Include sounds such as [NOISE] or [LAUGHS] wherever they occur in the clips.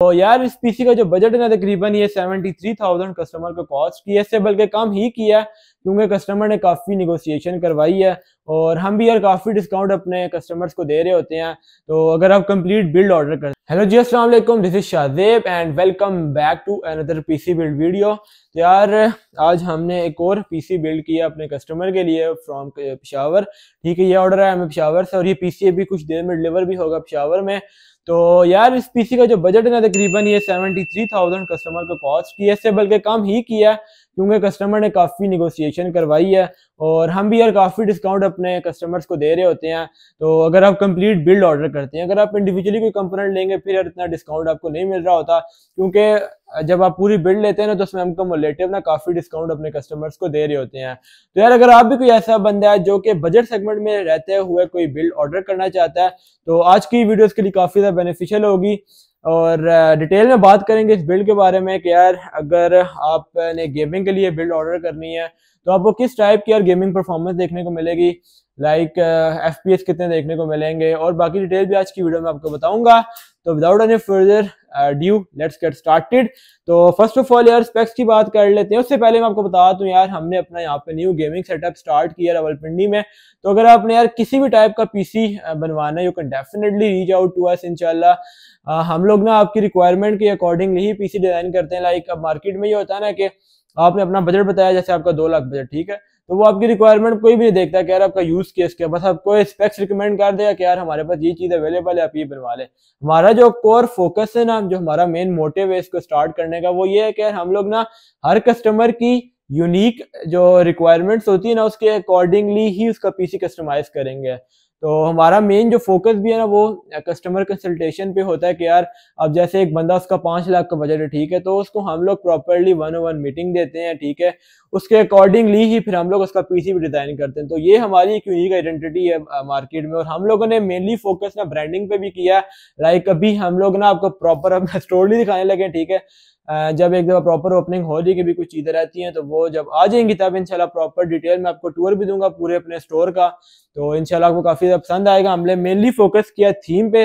तो यार इस पीसी का जो बजट है ना तकरीबन ये 73,000 कस्टमर को कॉस्ट किया इससे बल्कि कम ही किया है क्योंकि कस्टमर ने काफ़ी निगोसिएशन करवाई है और हम भी यार काफ़ी डिस्काउंट अपने कस्टमर्स को दे रहे होते हैं तो अगर आप कंप्लीट बिल्ड ऑर्डर कर हेलो जी वालेकुम this is Shahzeb and welcome back to another PC build video तो यार आज हमने एक और पीसी बिल्ड किया अपने कस्टमर के लिए फ्रॉम पिशावर ठीक है ये ऑर्डर है हमें पिशावर से और ये पीसी अभी कुछ देर में डिलीवर भी होगा पिशावर में तो यार इस पीसी का जो बजट है ना तकरीबन ये सेवेंटी थ्री थाउजेंड कस्टमर को कॉस्ट किया इससे बल्कि कम ही किया क्योंकि कस्टमर ने काफ़ी निगोसिएशन करवाई है और हम भी यार काफ़ी डिस्काउंट अपने कस्टमर्स को दे रहे होते हैं तो अगर आप कंप्लीट बिल्ड ऑर्डर करते हैं अगर आप इंडिविजुअली कोई कंपोनेंट लेंगे फिर यार इतना डिस्काउंट आपको नहीं मिल रहा होता क्योंकि जब आप पूरी बिल्ड लेते हैं ना तो उसमें हम कमोलेटिव ना काफ़ी डिस्काउंट अपने कस्टमर्स को दे रहे होते हैं तो यार अगर आप भी कोई ऐसा बंदा है जो कि बजट सेगमेंट में रहते हुए कोई बिल्ड ऑर्डर करना चाहता है तो आज की वीडियो इसके लिए काफ़ी ज़्यादा बेनिफिशियल होगी और डिटेल में बात करेंगे इस बिल्ड के बारे में कि यार अगर आपने गेमिंग के लिए बिल्ड ऑर्डर करनी है तो आपको किस टाइप की यार गेमिंग परफॉर्मेंस देखने को मिलेगी लाइक एफ पी कितने देखने को मिलेंगे और बाकी डिटेल भी आज की वीडियो में आपको बताऊंगा तो without any further due let's get started तो फर्स्ट ऑफ ऑल यार स्पेक्स की बात कर लेते हैं उससे पहले मैं आपको बता दूं यार हमने अपना यहाँ पे न्यू गेमिंग सेटअप स्टार्ट किया रावलपिंडी में तो अगर आपने यार किसी भी टाइप का पीसी uh, बनवाना है you can definitely reach out to us इनशाला हम लोग ना आपकी रिक्वायरमेंट के अकॉर्डिंगली ही पीसी डिजाइन करते हैं लाइक अब मार्केट में ये होता है ना कि तो आपने अपना बजट बताया जैसे आपका दो लाख बजट ठीक है तो वो आपकी रिक्वायरमेंट कोई भी नहीं देखता कि यार आपका यूज केस क्या बस आपको स्पेक्स रिकमेंड कर देगा कि यार हमारे पास ये चीज अवेलेबल है आप ये बनवा लें हमारा जो कोर फोकस है ना जो हमारा मेन मोटिव है इसको स्टार्ट करने का वो ये है कि यार हम लोग ना हर कस्टमर की यूनिक जो रिक्वायरमेंट्स होती है ना उसके अकॉर्डिंगली ही उसका पीसी कस्टमाइज करेंगे तो हमारा मेन जो फोकस भी है ना वो कस्टमर कंसल्टेशन पे होता है कि यार अब जैसे एक बंदा उसका पाँच लाख का बजट है ठीक है तो उसको हम लोग प्रॉपरली वन वन मीटिंग देते हैं ठीक है उसके अकॉर्डिंगली ही फिर हम लोग उसका पीसी भी डिज़ाइन करते हैं तो ये हमारी एक यूनिक आइडेंटिटी है मार्केट में और हम लोगों ने मेनली फोकस ना ब्रांडिंग पे भी किया लाइक अभी हम लोग ना आपको प्रॉपर [LAUGHS] अपना स्टोर नहीं दिखाने लगे ठीक है जब एक दफ़ा प्रॉपर ओपनिंग हो जाएगी भी कुछ चीज़ें रहती हैं तो वो जब आ जाएंगी तब इंशाल्लाह प्रॉपर डिटेल में आपको टूर भी दूंगा पूरे अपने स्टोर का तो इनशाला आपको काफ़ी ज़्यादा पसंद आएगा हमने मेनली फोकस किया थीम पे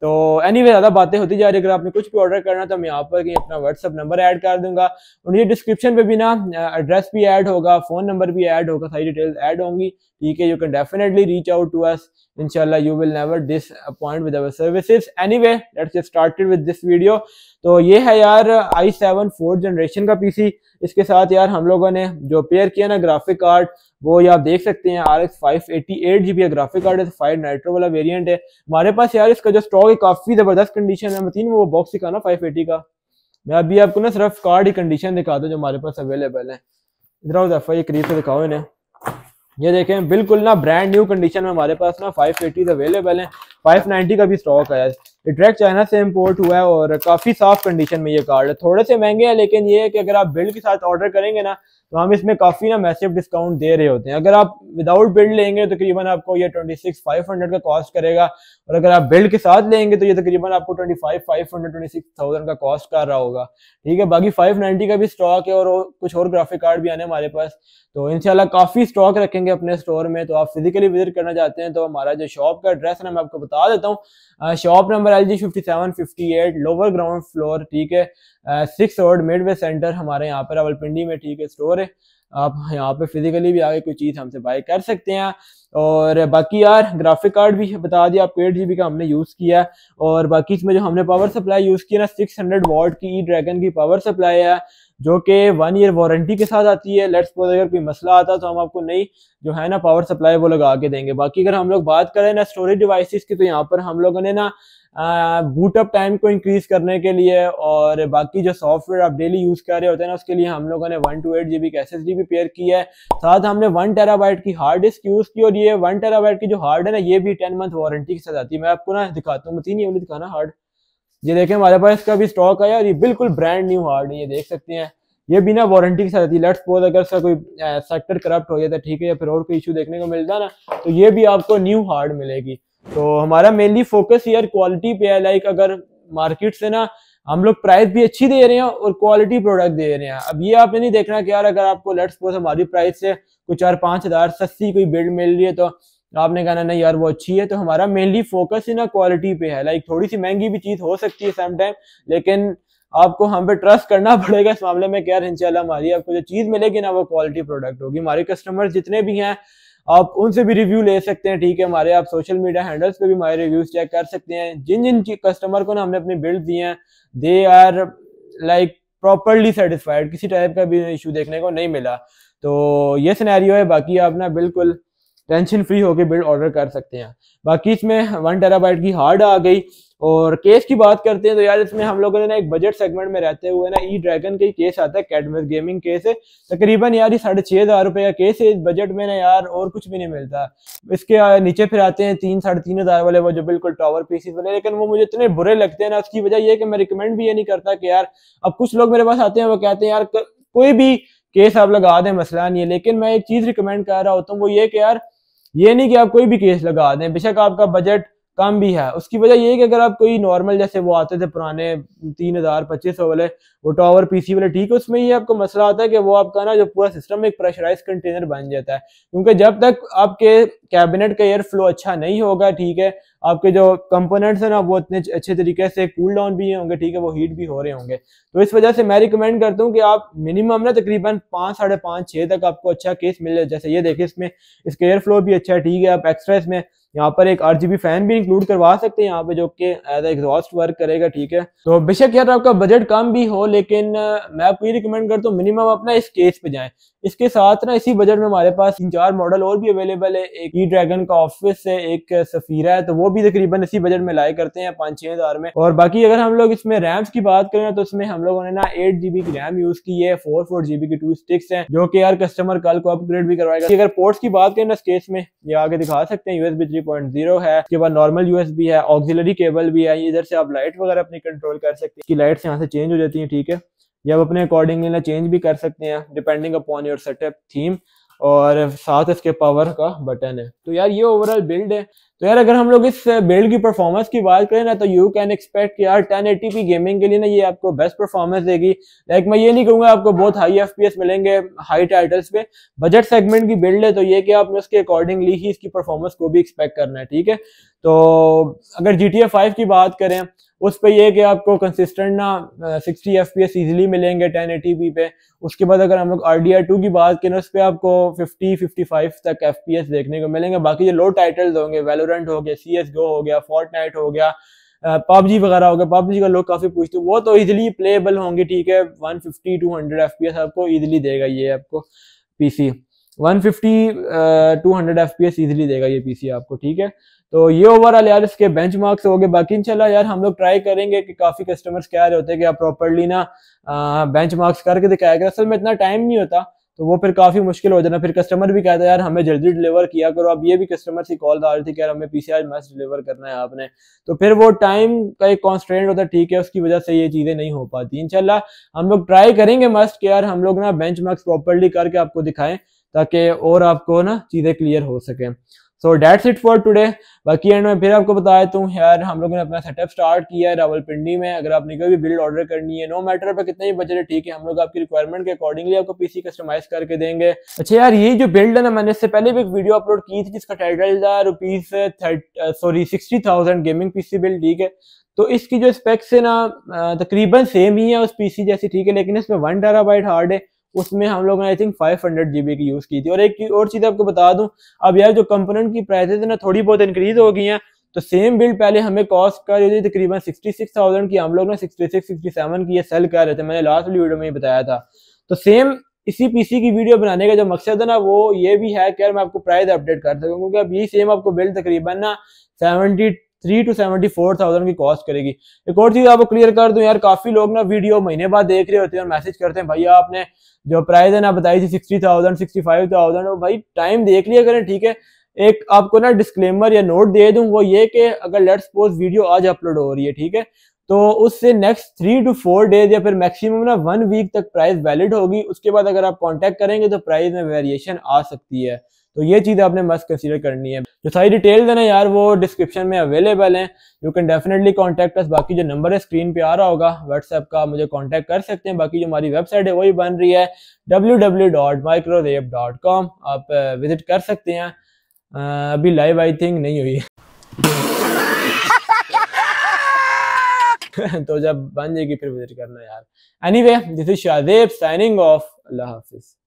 तो एनी anyway, ज़्यादा बातें होती जा रही है अगर आपने कुछ भी ऑर्डर करना तो मैं यहाँ पर कहीं अपना व्हाट्सअप नंबर ऐड कर दूंगा और ये डिस्क्रिप्शन पे भी ना एड्रेस भी ऐड होगा फ़ोन नंबर भी ऐड होगा सारी डिटेल्स ऐड होंगी ठीक है you can definitely reach out to us inshallah you will never disappoint with our services anyway let's get started with this video तो ये है यार आई सेवन फोर्थ जनरेशन का पी सी इसके साथ यार हम लोगों ने जो पेयर किया ना ग्राफिक कार्ड वो ये आप देख सकते हैं R X five eighty eight G B है ग्राफिक कार्ड है फाइव नाइट्रो वाला वेरियंट है हमारे पास यार इसका जो स्टॉक है काफी जबरदस्त कंडीशन है मतीन वो बॉक्स दिखा ना फाइव एटी का मैं अभी आपको ना सिर्फ कार्ड ही कंडीशन दिखा दूँ जो हमारे पास अवेलेबल है इधर जफा ये करीब से दिखाओ इन्हें ये देखें बिल्कुल ना ब्रांड न्यू कंडीशन में हमारे पास ना फाइव एटीज अवेलेबल हैं 590 का भी स्टॉक है ये डायरेक्ट चाइना से इम्पोर्ट हुआ है और काफ़ी साफ कंडीशन में ये कार्ड है थोड़े से महंगे हैं लेकिन ये है कि अगर आप बिल के साथ ऑर्डर करेंगे ना तो हम इसमें काफ़ी ना मैसिव डिस्काउंट दे रहे होते हैं अगर आप विदाउट बिल्ड लेंगे तो तकरीबन आपको ये ट्वेंटी सिक्स फाइव हंड्रेड का कॉस्ट करेगा और अगर आप बिल्ड के साथ लेंगे तो ये तकरीबन आपको twenty five five hundred twenty six thousand का कॉस्ट कर रहा होगा ठीक है बाकी फाइव नाइन्टी का भी स्टॉक है और कुछ और ग्राफिक कार्ड भी आने हमारे पास तो इनशाला काफ़ी स्टॉक रखेंगे अपने स्टोर में तो आप फिजिकली विजिट करना चाहते हैं तो हमारा जो शॉप का एड्रेस है मैं आपको बता देता हूँ shop number L G fifty seven fifty eight lower ground floor ठीक है six road mid way centre हमारे यहाँ पर रावलपिंडी में ठीक है स्टोर है आप यहाँ पे फिजिकली भी आगे कोई चीज़ हमसे बाय कर सकते हैं और बाकी यार ग्राफिक कार्ड भी बता दिया आप एट जी का हमने यूज़ किया है और बाकी इसमें जो हमने पावर सप्लाई यूज़ किया ना सिक्स हंड्रेड वॉट की ई ड्रैगन की पावर सप्लाई है जो कि वन ईयर वारंटी के साथ आती है लेट्स सपोज अगर कोई मसला आता तो हम आपको नई जो है ना पावर सप्लाई वो लगा के देंगे बाकी अगर हम लोग बात करें ना स्टोरेज डिवाइसेस की तो यहाँ पर हम लोगों ने ना बूटअप टाइम को इंक्रीज करने के लिए और बाकी जो सॉफ्टवेयर आप डेली यूज कर रहे होते हैं ना उसके लिए हम लोगों ने one two eight G B S भी पेयर की है साथ हमने वन टेराबाइट की हार्ड डिस्क यूज की और ये वन टेराबाइट की जो हार्ड है ना ये भी टेन मंथ वारंटी के साथ आती है मैं आपको ना दिखाता हूँ मतीन ये दिखाना हार्ड ये देखें हमारे पास इसका भी स्टॉक है और ये बिल्कुल ब्रांड न्यू हार्ड है ये देख सकते हैं ये बिना वारंटी के साथ आती है लेट्स सपोज अगर इसका कोई सेक्टर करप्ट हो जाता तो ठीक है या फिर और कोई इशू देखने को मिलता ना तो ये भी आपको न्यू हार्ड मिलेगी तो हमारा मेनली फोकस यार क्वालिटी पे है लाइक अगर मार्केट से ना हम लोग प्राइस भी अच्छी दे रहे हैं और क्वालिटी प्रोडक्ट दे रहे हैं अब ये आपने नहीं देखना कि यार अगर आपको लेट्स सपोज हमारी प्राइस से कोई चार पाँच हज़ार सस्ती कोई बिल्ड मिल रही है तो आपने कहना नहीं यार वो अच्छी है तो हमारा मेनली फोकस ही ना क्वालिटी पे है लाइक थोड़ी सी महंगी भी चीज़ हो सकती है टाइम लेकिन आपको हम पे ट्रस्ट करना [LAUGHS] पड़ेगा इस मामले में क्या यार हमारी आपको जो चीज़ मिलेगी ना वो क्वालिटी प्रोडक्ट होगी हमारे कस्टमर जितने भी हैं आप उनसे भी रिव्यू ले सकते हैं ठीक है हमारे आप सोशल मीडिया हैंडल्स पे भी हमारे रिव्यूज चेक कर सकते हैं जिन जिन कस्टमर को ना हमने अपने बिल्ड दिए हैं they are like properly satisfied किसी टाइप का भी इशू देखने को नहीं मिला तो ये सिनेरियो है बाकी आप ना बिल्कुल टेंशन फ्री होकर बिल्ड ऑर्डर कर सकते हैं बाकी इसमें वन टेराबाइट की हार्ड आ गई और केस की बात करते हैं तो यार इसमें हम लोगों ने ना एक बजट सेगमेंट में रहते हुए ना ई ड्रैगन का केस आता है कैडमस गेमिंग केस है तकरीबन यार ये साढ़े छः हज़ार रुपये का केस है इस बजट में ना यार और कुछ भी नहीं मिलता इसके नीचे फिर आते हैं तीन साढ़े तीन हज़ार वाले वो जो बिल्कुल टावर पीसीस वाले लेकिन वो मुझे इतने बुरे लगते हैं ना उसकी वजह यह कि मैं रिकमेंड भी ये नहीं करता कि यार अब कुछ लोग मेरे पास आते हैं वो कहते हैं यार कोई भी केस आप लगा दें मसला नहीं है लेकिन मैं एक चीज़ रिकमेंड कर रहा होता हूँ वो ये कि यार ये नहीं कि आप कोई भी केस लगा दें बेशक आपका बजट कम भी है उसकी वजह ये है कि अगर आप कोई नॉर्मल जैसे वो आते थे पुराने तीन हजार पच्चीस सौ वाले वो टावर पीसी वाले ठीक है उसमें ये आपको मसला आता है कि वो आपका ना जो पूरा सिस्टम एक प्रेशराइज कंटेनर बन जाता है क्योंकि जब तक आपके कैबिनेट का एयर फ्लो अच्छा नहीं होगा ठीक है आपके जो कंपोनेंट्स हैं ना वो इतने अच्छे तरीके से कूल डाउन भी होंगे ठीक है वो हीट भी हो रहे होंगे तो इस वजह से मैं रिकमेंड करता हूँ कि आप मिनिमम ना तकरीबन पाँच साढ़े पाँच छः तक आपको अच्छा केस जाए जैसे ये देखिए इसमें इसका एयर फ्लो भी अच्छा है ठीक है आप एक्स्ट्रा इसमें यहाँ पर एक आर फैन भी इंक्लूड करवा सकते हैं यहाँ पे जो कि एज एग्जॉस्ट वर्क करेगा ठीक है तो बेशक यार आपका बजट कम भी हो लेकिन मैं आपको ये रिकमेंड करता हूँ मिनिमम अपना इस केस पे जाएं इसके साथ ना इसी बजट में हमारे पास तीन चार मॉडल और भी अवेलेबल है एक ई ड्रैगन का ऑफिस है एक सफीरा है तो वो भी तकरीबन इसी बजट में लाए करते हैं पाँच छह हज़ार में और बाकी अगर हम लोग इसमें रैम की बात करें तो इसमें हम लोगों ने ना एट जीबी की रैम यूज़ की है फोर फोर जीबी की टू स्टिक्स है जो कि यार कस्टमर कल को अपग्रेड भी करवाएगा अगर पोर्ट्स की बात करें ना इस केस में ये आगे दिखा सकते हैं यूएसबी थ्री पॉइंट जीरो है उसके बाद नॉर्मल यूएसबी है ऑक्सिलरी केबल भी है इधर से आप लाइट वगैरह अपनी कंट्रोल कर सकते हैं इसकी लाइट्स यहाँ से चेंज हो जाती है ठीक है ये आप अपने अकॉर्डिंगली ना चेंज भी कर सकते हैं depending upon your setup theme और साथ इसके पावर का बटन है तो यार ये ओवरऑल बिल्ड है तो यार अगर हम लोग इस बिल्ड की परफॉर्मेंस की बात करें ना तो यू कैन एक्सपेक्ट कि यार 1080p गेमिंग के लिए ना ये आपको बेस्ट परफॉर्मेंस देगी लाइक मैं ये नहीं कहूंगा आपको बहुत हाई एफ मिलेंगे हाई टाइटल्स पे बजट सेगमेंट की बिल्ड है तो ये कि आपने उसके अकॉर्डिंगली ही इसकी परफॉर्मेंस को भी एक्सपेक्ट करना है ठीक है तो अगर जी टी की बात करें उस पर यह कि आपको कंसिस्टेंट ना सिक्सटी एफ पी एस मिलेंगे टेन एटी पे उसके बाद अगर हम लोग आर डी आर टू की बात करें उस पर आपको फिफ्टी फिफ्टी फाइव तक एफ पी एस देखने को मिलेंगे बाकी ये लो टाइटल्स होंगे वेलो वेलोरेंट हो गया सी एस गो हो गया फोर्टनाइट हो गया पबजी वगैरह हो गया पबजी का लोग काफी पूछते वो तो इजिली प्लेबल होंगे ठीक है 150 200 एफपीएस आपको इजिली देगा ये आपको पीसी 150 200 एफपीएस इजिली देगा ये पीसी आपको ठीक है तो ये ओवरऑल यार इसके बेंच मार्क्स हो गए बाकी इंशाल्लाह यार हम लोग ट्राई करेंगे कि काफी कस्टमर्स कह रहे होते हैं कि आप प्रॉपरली ना बेंच मार्क्स करके दिखाएगा असल में इतना टाइम नहीं होता तो वो फिर काफ़ी मुश्किल हो जाना फिर कस्टमर भी कहता है यार हमें जल्दी डिलीवर किया करो अब ये भी कस्टमर से कॉल आ रही थी कि यार हमें पीसीआर मैच डिलीवर करना है आपने तो फिर वो टाइम का एक कॉन्स्टेंट होता है ठीक है उसकी वजह से ये चीज़ें नहीं हो पाती इनशाला हम लोग ट्राई करेंगे मस्ट के यार हम लोग ना बेंच प्रॉपरली करके आपको दिखाएं ताकि और आपको ना चीज़ें क्लियर हो सकें so that's it for today बाकी एंड में फिर आपको बता देता तो हूँ यार हम लोगों ने अपना सेटअप स्टार्ट किया है रावलपिंडी में अगर आपने कोई भी बिल्ड ऑर्डर करनी है नो मैटर पर कितने भी बजट है ठीक है हम लोग आपकी रिक्वायरमेंट के अकॉर्डिंगली आपको पीसी कस्टमाइज करके देंगे अच्छा यार ये जो बिल्ड है ना मैंने इससे पहले भी एक वीडियो अपलोड की थी जिसका टाइटल था rupees sorry sixty thousand gaming PC build ठीक है तो इसकी जो स्पेक्स है ना uh, तकरीबन सेम ही है उस पीसी जैसी ठीक है लेकिन इसमें वन बाइट हार्ड है उसमें हम लोग ने I think five hundred GB की यूज़ की थी और एक और चीज़ आपको बता दूं अब यार जो कंपोनेंट की प्राइसेज ना थोड़ी बहुत इंक्रीज हो गई हैं तो सेम बिल्ड पहले हमें कॉस्ट कर रही थी तकरीबन सिक्सटी सिक्स थाउजेंड की हम लोग ना सिक्सटी सिक्स सिक्सटी सेवन की ये सेल कर रहे थे मैंने लास्ट वाली वीडियो में बताया था तो सेम इसी पीसी की वीडियो बनाने का जो मकसद है ना वो ये भी है कि यार मैं आपको प्राइस अपडेट कर सकूँ क्योंकि अब यही सेम आपको बिल तकरीबन ना seventy three two seventy four thousand की कॉस्ट करेगी एक और चीज आपको क्लियर कर दूं यार काफी लोग ना वीडियो महीने बाद देख रहे होते हैं और मैसेज करते हैं भैया आपने जो प्राइस है ना बताई थी sixty thousand sixty five thousand भाई टाइम देख लिया करें ठीक है एक आपको ना डिस्क्लेमर या नोट दे दूं वो ये कि अगर लेट सपोज वीडियो आज अपलोड हो रही है ठीक है तो उससे next three two four days या फिर मैक्सिमम ना वन वीक तक प्राइस वैलिड होगी उसके बाद अगर आप कांटेक्ट करेंगे तो प्राइस में वेरिएशन आ सकती है तो ये चीज़ आपने मस्ट कंसिडर करनी है जो सारी डिटेल्स है ना यार वो डिस्क्रिप्शन में अवेलेबल हैं you can definitely contact us बाकी जो नंबर है स्क्रीन पे आ रहा होगा व्हाट्सएप का मुझे कॉन्टैक्ट कर सकते हैं बाकी जो हमारी वेबसाइट है वही बन रही है डब्ल्यू आप विजिट कर सकते हैं अभी लाइव आई थिंक नहीं हुई [LAUGHS] तो जब बन जाएगी फिर विजिट करना यार anyway this is Shahzeb signing off अल्लाह हाफिज़